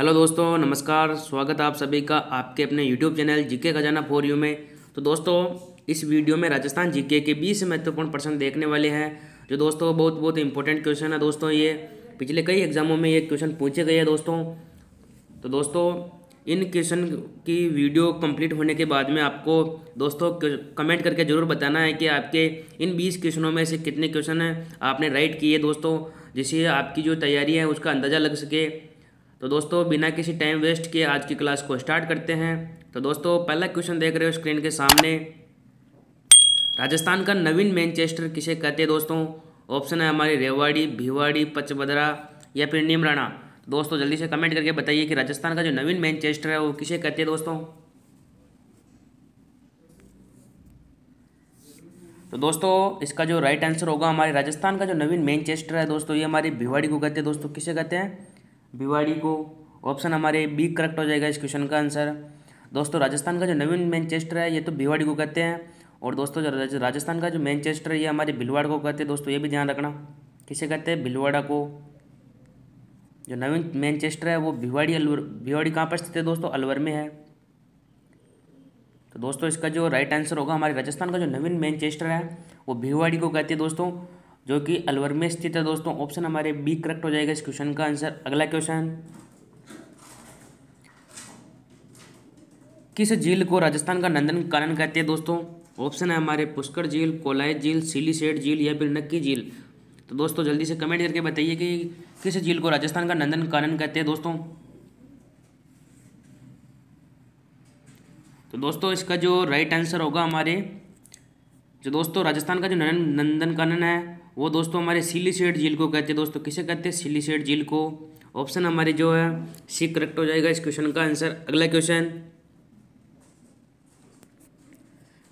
hello दोस्तों नमस्कार स्वागत आप सभी का आपके अपने YouTube channel GK Khajana for you में तो दोस्तों इस वीडियो में राजस्थान जीके के 20 महत्वपूर्ण प्रश्न देखने वाले हैं जो दोस्तों बहुत बहुत इंपॉर्टेंट क्वेश्चन है दोस्तों ये पिछले कई एग्जामों में ये क्वेश्चन पूछे गए हैं दोस्तों तो दोस्तों इन क्वेश्चन की वीडियो कंप्लीट होने के बाद में आपको दोस्तों कमेंट करके ज़रूर बताना है कि आपके इन बीस क्वेश्चनों में से कितने क्वेश्चन हैं आपने राइट किए दोस्तों जिससे आपकी जो तैयारी है उसका अंदाज़ा लग सके तो दोस्तों बिना किसी टाइम वेस्ट किए आज की क्लास को स्टार्ट करते हैं तो दोस्तों पहला क्वेश्चन देख रहे हो स्क्रीन के सामने राजस्थान का नवीन मैनचेस्टर किसे कहते हैं दोस्तों ऑप्शन है हमारी रेवाड़ी भिवाड़ी पचबदरा या फिर निमराना तो दोस्तों जल्दी से कमेंट करके बताइए कि राजस्थान का जो नवीन मैनचेस्टर है वो किसे कहते हैं दोस्तों तो दोस्तों इसका जो राइट आंसर होगा हमारे राजस्थान का जो नवीन मैनचेस्टर है दोस्तों ये हमारी भिवाड़ी को कहते हैं दोस्तों किसे कहते हैं भिवाड़ी को ऑप्शन हमारे बी करेक्ट हो जाएगा इस क्वेश्चन का आंसर दोस्तों राजस्थान का जो नवीन मैनचेस्टर है ये तो भिवाड़ी को कहते हैं और दोस्तों जो राजस्थान का जो मैनचेस्टर है ये हमारे भिलवाड़ को कहते हैं दोस्तों ये भी ध्यान रखना किसे कहते हैं भिलवाड़ा को जो नवीन मैनचेस्टर है वो भिवाड़ी अलवर भिवाड़ी कहाँ पर स्थित है दोस्तों अलवर में है तो दोस्तों इसका जो राइट आंसर होगा हमारे राजस्थान का जो नवीन मैनचेस्टर है वो भिवाड़ी को कहते हैं दोस्तों जो कि अलवर में स्थित है दोस्तों ऑप्शन हमारे बी करेक्ट हो जाएगा इस क्वेश्चन का आंसर अगला क्वेश्चन किस झील को राजस्थान का नंदन कानन कहते हैं दोस्तों ऑप्शन है हमारे पुष्कर झील कोलाय झील सिली सेठ झील या फिर नक्की झील तो दोस्तों जल्दी से कमेंट करके बताइए कि किस झील को राजस्थान का नंदन कानन कहते हैं दोस्तों तो दोस्तों इसका जो राइट आंसर होगा हमारे जो दोस्तों राजस्थान का जो नंदन कानन है वो दोस्तों हमारे सिलीसेट झील को कहते हैं दोस्तों किसे कहते हैं सिलीसेट झील को ऑप्शन हमारे जो है सी करेक्ट हो जाएगा इस क्वेश्चन का आंसर अगला क्वेश्चन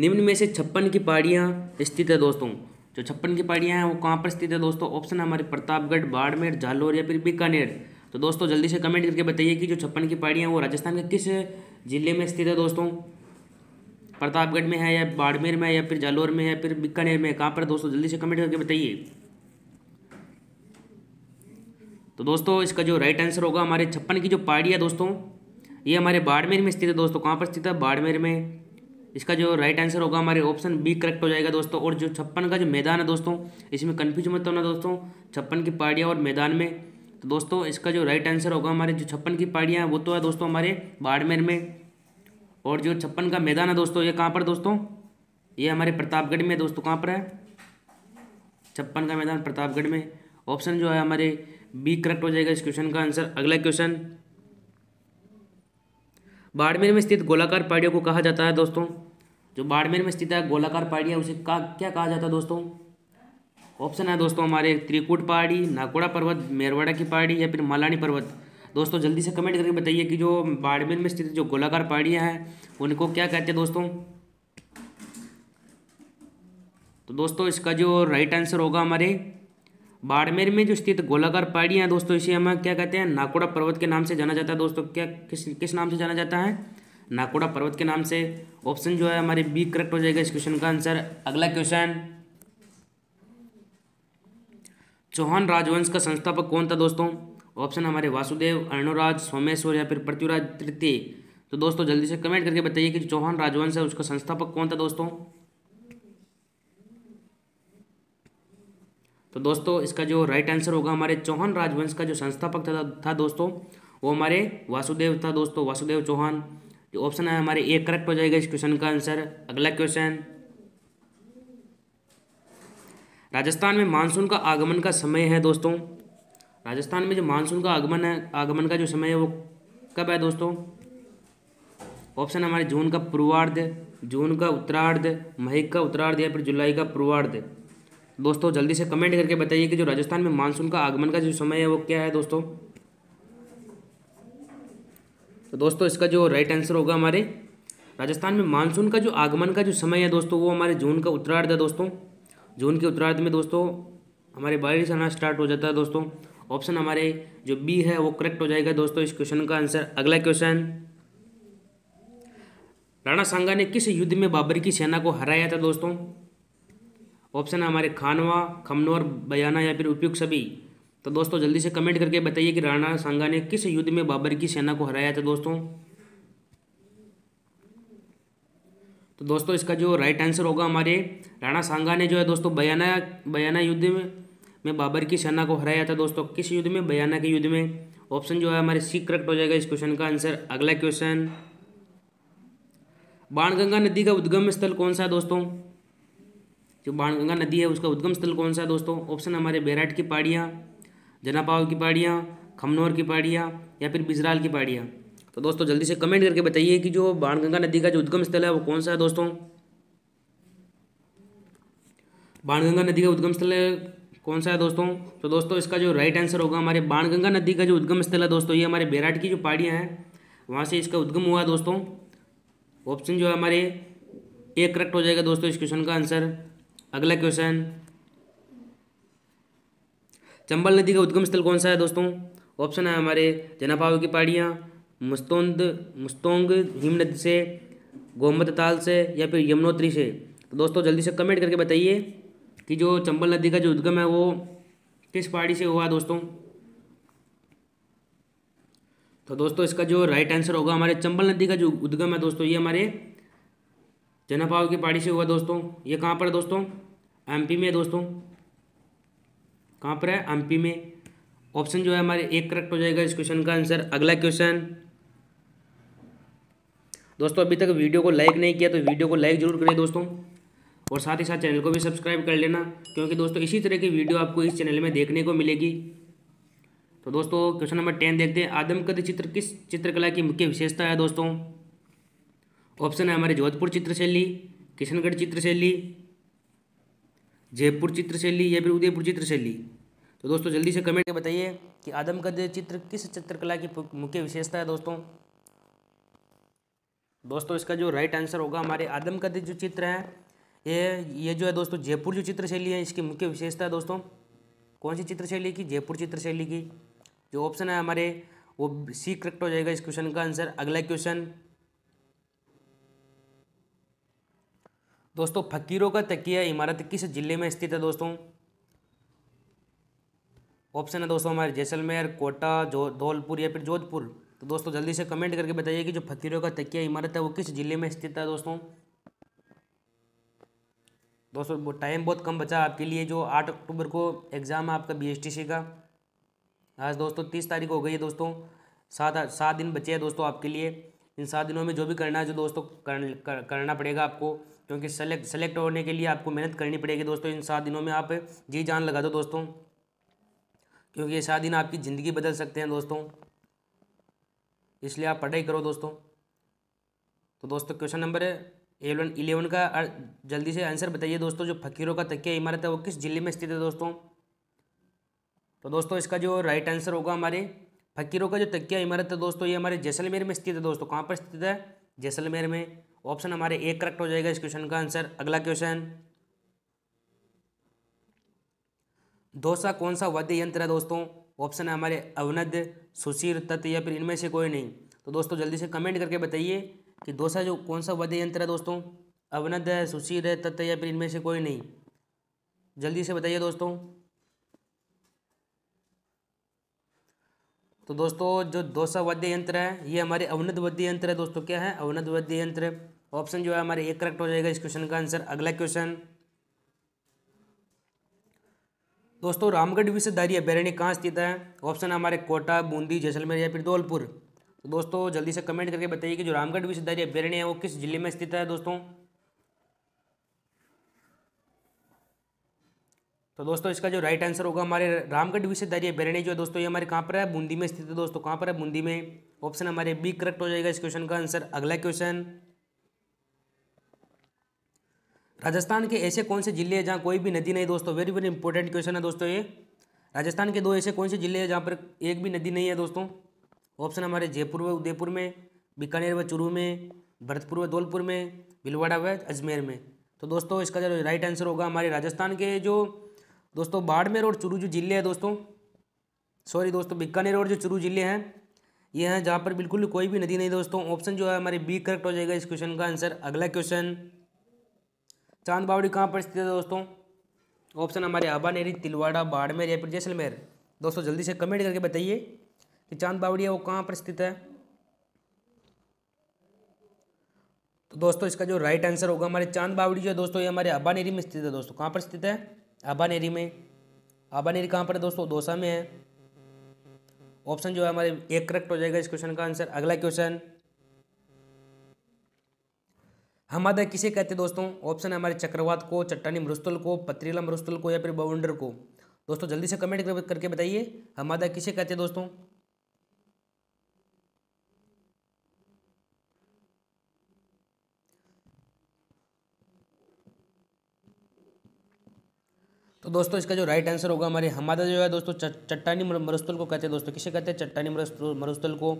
निम्न में से छप्पन की पहाड़ियाँ स्थित है दोस्तों जो छप्पन की पहाड़ियाँ हैं वो कहाँ पर स्थित है दोस्तों ऑप्शन हमारे प्रतापगढ़ बाड़मेर जालोर या फिर बीकानेर तो दोस्तों जल्दी से कमेंट करके बताइए कि जो छप्पन की पहाड़ियाँ वो राजस्थान के किस जिले में स्थित है दोस्तों प्रतापगढ़ में है या बाड़मेर में है या फिर जालौर में है फिर बीकानेर में कहाँ पर दोस्तों जल्दी से कमेंट करके बताइए तो दोस्तों इसका जो राइट आंसर होगा हमारे छप्पन की जो पहाड़ी है दोस्तों ये हमारे बाड़मेर में स्थित है दोस्तों कहाँ पर स्थित है बाड़मेर में इसका जो राइट आंसर होगा हमारे ऑप्शन बी करेक्ट हो जाएगा दोस्तों और जो छप्पन का जो मैदान है दोस्तों इसमें कन्फ्यूज मत होना दोस्तों छप्पन की पहाड़ियाँ और मैदान में तो दोस्तों इसका जो राइट आंसर होगा हमारे जो छप्पन की पहाड़ियाँ हैं वो तो है दोस्तों हमारे बाड़मेर में और जो छप्पन का मैदान है दोस्तों ये कहाँ पर दोस्तों ये हमारे प्रतापगढ़ में दोस्तों कहाँ पर है छप्पन का मैदान प्रतापगढ़ में ऑप्शन जो है हमारे बी करेक्ट हो जाएगा इस क्वेश्चन का आंसर अगला क्वेश्चन बाड़मेर में स्थित गोलाकार पहाड़ियों को कहा जाता है दोस्तों जो बाड़मेर में स्थित है गोलाकार पहाड़ियाँ उसे का क्या कहा जाता है दोस्तों ऑप्शन है दोस्तों हमारे त्रिकूट पहाड़ी नाकोड़ा पर्वत मेरवाड़ा की पहाड़ी या फिर मालानी पर्वत दोस्तों जल्दी से कमेंट करके बताइए कि जो बाड़मेर में स्थित जो गोलाकार पहाड़ियाँ हैं उनको क्या कहते हैं दोस्तों तो दोस्तों इसका जो राइट आंसर होगा हमारे बाड़मेर में जो स्थित गोलाकार पहाड़ियाँ हैं दोस्तों इसे हम क्या कहते हैं नाकोड़ा पर्वत के नाम से जाना जाता है दोस्तों क्या किस किस नाम से जाना जाता है नाकोड़ा पर्वत के नाम से ऑप्शन जो है हमारे बी करेक्ट हो जाएगा इस क्वेश्चन का आंसर अगला क्वेश्चन चौहान राजवंश का संस्थापक कौन था दोस्तों ऑप्शन हमारे वासुदेव अर्णुराज सोमेश्वर या फिर पृथ्वीराज तृतीय तो दोस्तों जल्दी से कमेंट करके बताइए कि चौहान राजवंश है उसका संस्थापक कौन था दोस्तों तो दोस्तों इसका जो राइट आंसर होगा हमारे चौहान राजवंश का जो संस्थापक था, था दोस्तों वो हमारे वासुदेव था दोस्तों वासुदेव चौहान जो ऑप्शन है हमारे ए करेक्ट हो जाएगा इस क्वेश्चन का आंसर अगला क्वेश्चन राजस्थान में मानसून का आगमन का समय है दोस्तों राजस्थान में जो मानसून का आगमन है आगमन का जो समय है वो कब है दोस्तों ऑप्शन हमारे जून का पूर्वार्ध जून का उत्तरार्ध मई का उत्तरार्ध या फिर जुलाई का पूर्वार्ध दोस्तों जल्दी से कमेंट करके बताइए कि जो राजस्थान में मानसून का आगमन का जो समय है वो क्या है दोस्तों तो दोस्तों इसका जो राइट आंसर होगा हमारे राजस्थान में मानसून का जो आगमन का जो समय है दोस्तों वो हमारे जून का उत्तरार्ध है दोस्तों जून के उत्तरार्ध में दोस्तों हमारे बारिश आना स्टार्ट हो जाता है दोस्तों ऑप्शन हमारे जो बी है वो करेक्ट हो जाएगा दोस्तों इस क्वेश्चन का आंसर अगला क्वेश्चन राणा सांगा ने किस युद्ध में बाबर की सेना को हराया था दोस्तों ऑप्शन है हमारे खानवा खमनौर बयाना या फिर उपयुक्त सभी तो दोस्तों जल्दी से कमेंट करके बताइए कि राणा सांगा ने किस युद्ध में बाबर की सेना को हराया था दोस्तों तो दोस्तों इसका जो राइट आंसर होगा हमारे राणा सांगा ने जो है दोस्तों बयाना बयाना युद्ध में में बाबर की सेना को हराया था दोस्तों किस युद्ध में बयाना के युद्ध में ऑप्शन जो है हमारे सी करेक्ट हो जाएगा इस क्वेश्चन का आंसर अगला क्वेश्चन बाणगंगा नदी का उद्गम स्थल कौन सा है दोस्तों जो बाणगंगा नदी है उसका उद्गम स्थल कौन सा है दोस्तों ऑप्शन हमारे बैराट की पहाड़ियाँ जनापाव की पहाड़ियाँ खमनौर की पहाड़ियाँ या फिर बिजराल की पहाड़ियाँ तो दोस्तों जल्दी से कमेंट करके बताइए कि जो बाणगंगा नदी का जो उद्गम स्थल है वो कौन सा है दोस्तों बाणगंगा नदी का उद्गम स्थल कौन सा है दोस्तों तो दोस्तों इसका जो राइट आंसर होगा हमारे बाणगंगा नदी का जो उद्गम स्थल है दोस्तों ये हमारे बेराट की जो पहाड़ियाँ हैं वहाँ से इसका उद्गम हुआ दोस्तों ऑप्शन जो है हमारे ए करेक्ट हो जाएगा दोस्तों इस क्वेश्चन का आंसर अगला क्वेश्चन चंबल नदी का उद्गम स्थल कौन सा है दोस्तों ऑप्शन है हमारे जनापाव की पहाड़ियाँ मुस्तोंद मुस्तोंग हिम नदी से गोमत ताल से या फिर यमुनोत्री से तो दोस्तों जल्दी से कमेंट करके बताइए कि जो चंबल नदी का जो उद्गम है वो किस पहाड़ी से हुआ दोस्तों तो दोस्तों इसका जो राइट आंसर होगा हमारे चंबल नदी का जो उद्गम है दोस्तों ये हमारे जनापाव की पहाड़ी से हुआ दोस्तों ये कहाँ पर है दोस्तों एमपी में दोस्तों कहाँ पर है एमपी में ऑप्शन जो है हमारे एक करेक्ट हो जाएगा इस क्वेश्चन का आंसर अगला क्वेश्चन दोस्तों अभी तक वीडियो को लाइक नहीं किया तो वीडियो को लाइक जरूर करें दोस्तों और साथ ही साथ चैनल को भी सब्सक्राइब कर लेना क्योंकि दोस्तों इसी तरह की वीडियो आपको इस चैनल में देखने को मिलेगी तो दोस्तों क्वेश्चन नंबर टेन देखते हैं आदमकद चित्र किस चित्रकला की मुख्य विशेषता है दोस्तों ऑप्शन है हमारे जोधपुर चित्रशैली किशनगढ़ चित्रशैली जयपुर चित्रशैली या फिर उदयपुर चित्रशैली तो दोस्तों जल्दी से कमेंट में बताइए कि आदमकद चित्र किस चित्रकला की मुख्य विशेषता है दोस्तों दोस्तों इसका जो राइट आंसर होगा हमारे आदमकद जो चित्र है ये ये जो है दोस्तों जयपुर जो चित्रशैली है इसकी मुख्य विशेषता है दोस्तों कौन सी चित्रशैली की जयपुर चित्रशैली की जो ऑप्शन है हमारे वो सी करेक्ट हो जाएगा इस क्वेश्चन का आंसर अगला क्वेश्चन दोस्तों फकीरों का तकिया इमारत किस जिले में स्थित है दोस्तों ऑप्शन है दोस्तों हमारे जैसलमेर कोटा जो धौलपुर या फिर जोधपुर तो दोस्तों जल्दी से कमेंट करके बताइए कि जो फकीरों का तकिया इमारत है वो किस जिले में स्थित है दोस्तों दोस्तों टाइम बहुत कम बचा आपके लिए जो आठ अक्टूबर को एग्ज़ाम है आपका बी का आज दोस्तों तीस तारीख हो गई है दोस्तों सात सात दिन बचे हैं दोस्तों आपके लिए इन सात दिनों में जो भी करना है जो दोस्तों कर, कर, करना पड़ेगा आपको क्योंकि सेलेक्ट सेलेक्ट होने के लिए आपको मेहनत करनी पड़ेगी दोस्तों इन सात दिनों में आप जी जान लगा दो दोस्तों क्योंकि ये सात दिन आपकी ज़िंदगी बदल सकते हैं दोस्तों इसलिए आप पढ़ाई करो दोस्तों तो दोस्तों क्वेश्चन नंबर है एलेवन इलेवन का जल्दी से आंसर बताइए दोस्तों जो फकीरों का तकिया इमारत है वो किस जिले में स्थित है दोस्तों तो दोस्तों इसका जो राइट आंसर होगा हमारे फकीरों का जो तकिया इमारत है दोस्तों ये हमारे जैसलमेर में स्थित है दोस्तों कहाँ पर स्थित है जैसलमेर में ऑप्शन हमारे ए करेक्ट हो जाएगा इस क्वेश्चन का आंसर अगला क्वेश्चन दोसा कौन सा वाद्य यंत्र है दोस्तों ऑप्शन है हमारे अवनद सुशीर तत्व या फिर इनमें से कोई नहीं तो दोस्तों जल्दी से कमेंट करके बताइए कि दूसरा जो कौन सा वाद्य यंत्र है दोस्तों अवनद है सुशीर है तत्व या फिर इनमें से कोई नहीं जल्दी से बताइए दोस्तों तो दोस्तों जो दोसा वाद्य यंत्र है ये हमारे अवनद वाद्य यंत्र है दोस्तों क्या है अवनद वाद्य यंत्र ऑप्शन जो है हमारे एक करेक्ट हो जाएगा इस क्वेश्चन का आंसर अगला क्वेश्चन दोस्तों रामगढ़ विश्वधारी अभ्यारण्य कहाँ स्थित है ऑप्शन हमारे कोटा बूंदी जैसलमेर या फिर धौलपुर तो दोस्तों जल्दी से कमेंट करके बताइए कि जो रामगढ़ विश्वविद्यालय अभ्यारण्य है वो किस जिले में स्थित है दोस्तों तो दोस्तों इसका जो राइट आंसर होगा हमारे रामगढ़ विश्वविद्यालय अभ्यारण्य जो है दोस्तों ये हमारे कहाँ पर है बूंदी में स्थित है दोस्तों कहाँ पर है बूंदी में ऑप्शन हमारे बी करेक्ट हो जाएगा इस क्वेश्चन का आंसर अगला क्वेश्चन राजस्थान के ऐसे कौन से जिले हैं जहाँ कोई भी नदी नहीं दोस्तों वेरी वेरी इंपॉर्टेंट क्वेश्चन है दोस्तों ये राजस्थान के दो ऐसे कौन से जिले हैं जहाँ पर एक भी नदी नहीं है दोस्तों ऑप्शन हमारे जयपुर व उदयपुर में बीकानेर व चुरू में भरतपुर व धौलपुर में भिलवाड़ा व अजमेर में तो दोस्तों इसका जो राइट आंसर होगा हमारे राजस्थान के जो दोस्तों बाड़मेर और चुरू जो जिले हैं दोस्तों सॉरी दोस्तों बीकानेर और जो चुरू जिले हैं ये हैं जहाँ पर बिल्कुल कोई भी नदी नहीं दोस्तों ऑप्शन जो है हमारे बी करेक्ट हो जाएगा इस क्वेश्चन का आंसर अगला क्वेश्चन चांद बावड़ी कहाँ पर स्थित है दोस्तों ऑप्शन हमारे आबानेरी तिलवाड़ा बाड़मेर या फिर जैसलमेर दोस्तों जल्दी से कमेंट करके बताइए कि चांद बावड़िया वो कहाँ पर स्थित है तो दोस्तों इसका जो राइट आंसर होगा हमारे चांद बावड़ी जो है दोस्तों ये हमारे अबानेरी में स्थित है दोस्तों कहाँ पर स्थित है अबानेरी में अबानेरी कहाँ पर है दोस्तों दोसा में है ऑप्शन जो है हमारे एक करेक्ट हो जाएगा इस क्वेश्चन का आंसर अगला क्वेश्चन हमादा किसे कहते हैं दोस्तों ऑप्शन है हमारे चक्रवात को चट्टानी मरुस्थल को पथरीला मरुस्थल को या फिर बवंडर को दोस्तों जल्दी से कमेंट करके बताइए हमादा किसे कहते हैं दोस्तों तो दोस्तों इसका जो राइट आंसर होगा हमारे हमादा जो है दोस्तों चट्टानी मरुस्थल को कहते हैं दोस्तों किसे कहते हैं चट्टानी मरुस्थल को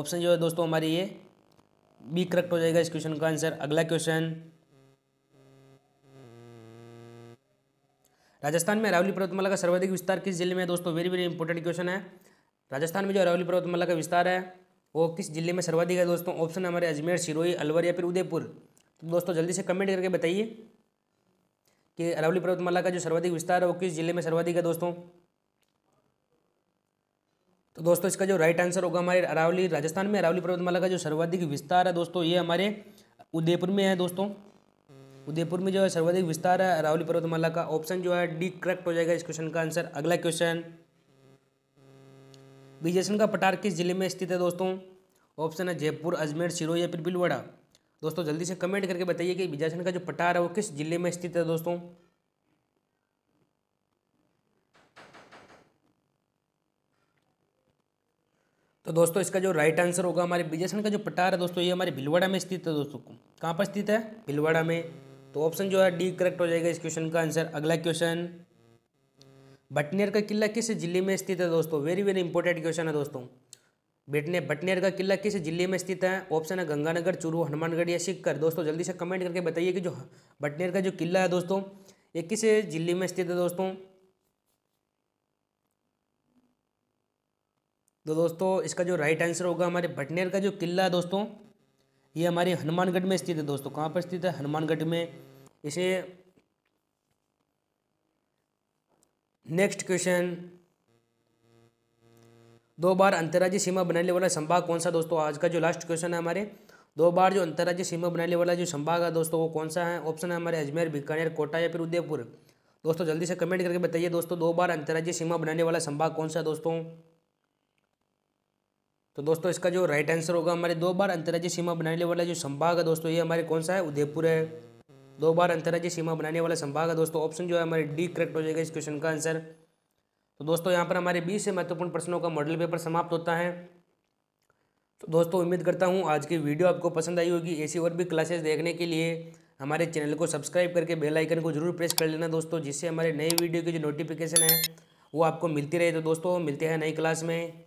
ऑप्शन जो है दोस्तों हमारे ये बी करेक्ट हो जाएगा इस क्वेश्चन का आंसर अगला क्वेश्चन राजस्थान में अरावली पर्वतमाला का सर्वाधिक विस्तार किस जिले में है दोस्तों वेरी वेरी इंपॉर्टेंट क्वेश्चन है राजस्थान में जो अरावली पर्वतमाला का विस्तार है वो किस जिले में सर्वाधिक है दोस्तों ऑप्शन हमारे अजमेर सिरोही अलवर या फिर उदयपुर तो दोस्तों जल्दी से कमेंट करके बताइए कि अरावली पर्वतमाला का जो सर्वाधिक विस्तार है वो किस जिले में सर्वाधिक है दोस्तों तो दोस्तों इसका जो राइट आंसर होगा हमारे अरावली राजस्थान में अरावली पर्वतमाला का जो सर्वाधिक विस्तार है दोस्तों ये हमारे उदयपुर में है दोस्तों उदयपुर में जो है सर्वाधिक विस्तार है अरावली पर्वतमाला का ऑप्शन जो है डी करेक्ट हो जाएगा इस क्वेश्चन का आंसर अगला क्वेश्चन विजयसन का पठार किस जिले में स्थित है दोस्तों ऑप्शन है जयपुर अजमेर सिरोही या फिर भीलवाड़ा दोस्तों जल्दी से कमेंट करके बताइए कि बिजासन का जो पठार है वो किस जिले में स्थित है दोस्तों तो दोस्तों इसका जो राइट आंसर होगा हमारे बिजासन का जो पठार है दोस्तों ये हमारे भिलवाड़ा में स्थित है दोस्तों कहाँ पर स्थित है भिलवाड़ा में तो ऑप्शन जो है डी करेक्ट हो जाएगा इस क्वेश्चन का आंसर अगला क्वेश्चन भटनेर का किला किस जिले में स्थित है दोस्तों वेरी वेरी इंपॉर्टेंट क्वेश्चन है दोस्तों बेटने बटनेर का किला किस जिले में स्थित है ऑप्शन है गंगानगर चूरू हनुमानगढ़ या सिक्कर दोस्तों जल्दी से कमेंट करके बताइए कि जो बटनेर का जो किला है दोस्तों ये किस जिले में स्थित है दोस्तों तो दोस्तों इसका जो राइट आंसर होगा हमारे बटनेर का जो किला है दोस्तों ये हमारे हनुमानगढ़ में स्थित है दोस्तों कहाँ पर स्थित है हनुमानगढ़ में इसे नेक्स्ट क्वेश्चन दो बार अंतर्राज्य सीमा बनाने वाला संभाग कौन सा दोस्तों आज का जो लास्ट क्वेश्चन है हमारे दो बार जो अंतर्राज्य सीमा बनाने वाला जो संभाग है दोस्तों वो कौन सा है ऑप्शन है हमारे अजमेर बीकानेर कोटा या फिर उदयपुर दोस्तों जल्दी से कमेंट करके बताइए दोस्तों दो बार अंतर्राज्य सीमा बनाने वाला संभाग कौन सा है दोस्तों तो दोस्तों इसका जो राइट आंसर होगा हमारे दो बार अंतर्राज्य सीमा बनाने वाला जो संभाग है दोस्तों ये हमारे कौन सा है उदयपुर है दो बार अंतर्राज्य सीमा बनाने वाला संभाग है दोस्तों ऑप्शन जो है हमारे डी करेक्ट हो जाएगा इस क्वेश्चन का आंसर तो दोस्तों यहाँ पर हमारे बीस से महत्वपूर्ण प्रश्नों का मॉडल पेपर समाप्त होता है तो दोस्तों उम्मीद करता हूँ आज की वीडियो आपको पसंद आई होगी ऐसी और भी क्लासेस देखने के लिए हमारे चैनल को सब्सक्राइब करके बेल आइकन को जरूर प्रेस कर लेना दोस्तों जिससे हमारे नई वीडियो की जो नोटिफिकेशन है वो आपको मिलती रहे तो दोस्तों मिलते हैं नई क्लास में